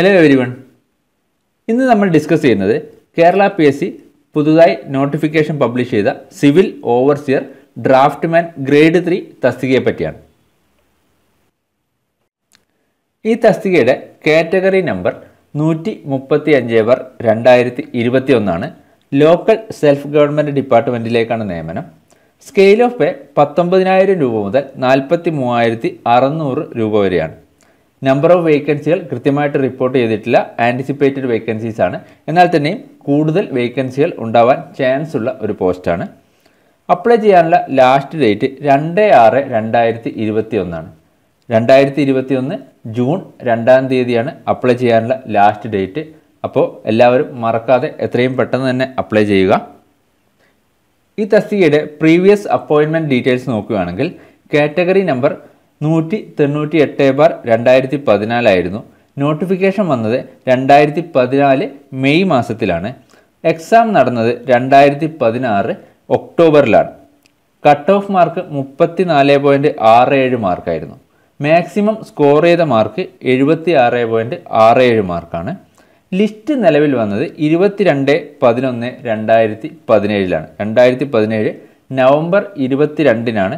hello every one ഇന്ന് നമ്മൾ discuss ചെയ്യുന്നത് കേരള പി എസ് സി പുതുതായി നോട്ടിഫിക്കേഷൻ പബ്ലിഷ് ചെയ്ത civil overseer draftsman grade three തസ്തികയെ പറ്റിയാണ് ഈ തസ്തികയുടെ കാറ്റഗറി നമ്പർ നൂറ്റി മുപ്പത്തി അഞ്ച് ബർ രണ്ടായിരത്തി ഇരുപത്തി ഒന്നാണ് ലോക്കൽ സെൽഫ് ഗവൺമെൻറ് ഡിപ്പാർട്ട്മെൻറ്റിലേക്കാണ് നിയമനം സ്കെയിൽ ഓഫ് പേ പത്തൊമ്പതിനായിരം രൂപ മുതൽ നാൽപ്പത്തി മൂവായിരത്തി അറുന്നൂറ് രൂപ വരെയാണ് നമ്പർ ഓഫ് വേക്കൻസികൾ കൃത്യമായിട്ട് റിപ്പോർട്ട് ചെയ്തിട്ടില്ല ആൻറ്റിസിപ്പേറ്റഡ് വേക്കൻസീസ് ആണ് എന്നാൽ തന്നെയും കൂടുതൽ വേക്കൻസികൾ ഉണ്ടാവാൻ ചാൻസ് ഉള്ള ഒരു പോസ്റ്റാണ് അപ്ലൈ ചെയ്യാനുള്ള ലാസ്റ്റ് ഡേറ്റ് രണ്ട് ആറ് രണ്ടായിരത്തി ഇരുപത്തി ഒന്നാണ് രണ്ടായിരത്തി ഇരുപത്തി ഒന്ന് ജൂൺ രണ്ടാം തീയതിയാണ് അപ്ലൈ ചെയ്യാനുള്ള ലാസ്റ്റ് ഡേറ്റ് അപ്പോൾ എല്ലാവരും മറക്കാതെ എത്രയും പെട്ടെന്ന് തന്നെ അപ്ലൈ ചെയ്യുക ഈ തസ്തികയുടെ പ്രീവിയസ് അപ്പോയിൻമെൻറ്റ് ഡീറ്റെയിൽസ് നോക്കുകയാണെങ്കിൽ കാറ്റഗറി നമ്പർ നൂറ്റി തൊണ്ണൂറ്റി എട്ട് ബാർ രണ്ടായിരത്തി പതിനാലായിരുന്നു നോട്ടിഫിക്കേഷൻ വന്നത് രണ്ടായിരത്തി പതിനാല് മെയ് മാസത്തിലാണ് എക്സാം നടന്നത് രണ്ടായിരത്തി പതിനാറ് ഒക്ടോബറിലാണ് കട്ട് ഓഫ് മാർക്ക് മുപ്പത്തി നാല് പോയിൻറ്റ് ആറ് ഏഴ് മാർക്കായിരുന്നു മാക്സിമം സ്കോർ ചെയ്ത മാർക്ക് എഴുപത്തി ആറ് പോയിൻറ്റ് ആറ് ഏഴ് മാർക്കാണ് ലിസ്റ്റ് നിലവിൽ വന്നത് ഇരുപത്തിരണ്ട് പതിനൊന്ന് രണ്ടായിരത്തി പതിനേഴിലാണ് രണ്ടായിരത്തി പതിനേഴ് നവംബർ ഇരുപത്തി രണ്ടിനാണ്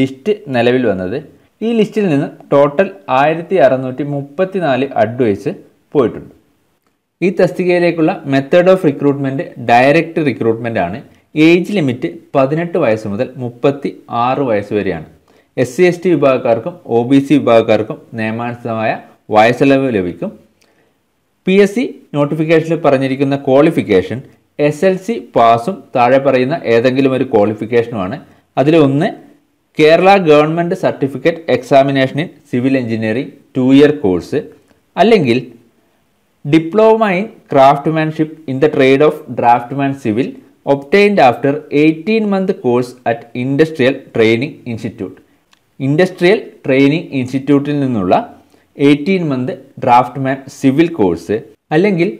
ലിസ്റ്റ് നിലവിൽ വന്നത് ഈ ലിസ്റ്റിൽ നിന്ന് ടോട്ടൽ ആയിരത്തി അറുന്നൂറ്റി മുപ്പത്തി നാല് അഡ്വൈസ് പോയിട്ടുണ്ട് ഈ തസ്തികയിലേക്കുള്ള method of recruitment direct recruitment ആണ് ഏജ് ലിമിറ്റ് പതിനെട്ട് വയസ്സ് മുതൽ മുപ്പത്തി ആറ് വയസ്സ് വരെയാണ് എസ് സി എസ് ടി വിഭാഗക്കാർക്കും ഒ ബി സി വിഭാഗക്കാർക്കും നിയമാനുസൃതമായ വയസ്സിളവ് ലഭിക്കും പി എസ് സി നോട്ടിഫിക്കേഷനിൽ പറഞ്ഞിരിക്കുന്ന ക്വാളിഫിക്കേഷൻ എസ് എൽ സി പാസും താഴെ പറയുന്ന ഏതെങ്കിലും ഒരു ക്വാളിഫിക്കേഷനുമാണ് അതിലൊന്ന് Kerala government certificate examination in civil engineering two year course അല്ലെങ്കിൽ diploma in craftsmanship in the trade of draftsman civil obtained after eighteen month course at industrial training institute industrial training ഇൻസ്റ്റിറ്റ്യൂട്ടിൽ നിന്നുള്ള eighteen month draftsman civil course അല്ലെങ്കിൽ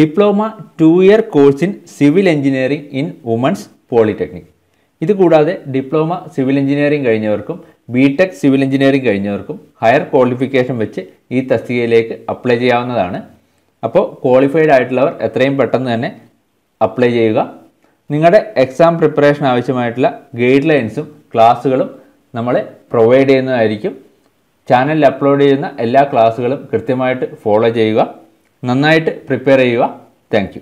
diploma two year course in civil engineering in women's polytechnic ഇത് കൂടാതെ diploma civil engineering കഴിഞ്ഞവർക്കും B tech civil engineering കഴിഞ്ഞവർക്കും higher qualification വെച്ച് ഈ തസ്തികയിലേക്ക് അപ്ലൈ ചെയ്യാവുന്നതാണ് അപ്പോൾ ക്വാളിഫൈഡ് ആയിട്ടുള്ളവർ എത്രയും പെട്ടെന്ന് തന്നെ അപ്ലൈ ചെയ്യുക നിങ്ങളുടെ എക്സാം പ്രിപ്പറേഷൻ ആവശ്യമായിട്ടുള്ള ഗൈഡ് ലൈൻസും ക്ലാസ്സുകളും നമ്മൾ പ്രൊവൈഡ് ചെയ്യുന്നതായിരിക്കും ചാനലിൽ അപ്ലോഡ് ചെയ്യുന്ന എല്ലാ ക്ലാസ്സുകളും കൃത്യമായിട്ട് ഫോളോ ചെയ്യുക നന്നായിട്ട് പ്രിപ്പയർ ചെയ്യുക താങ്ക്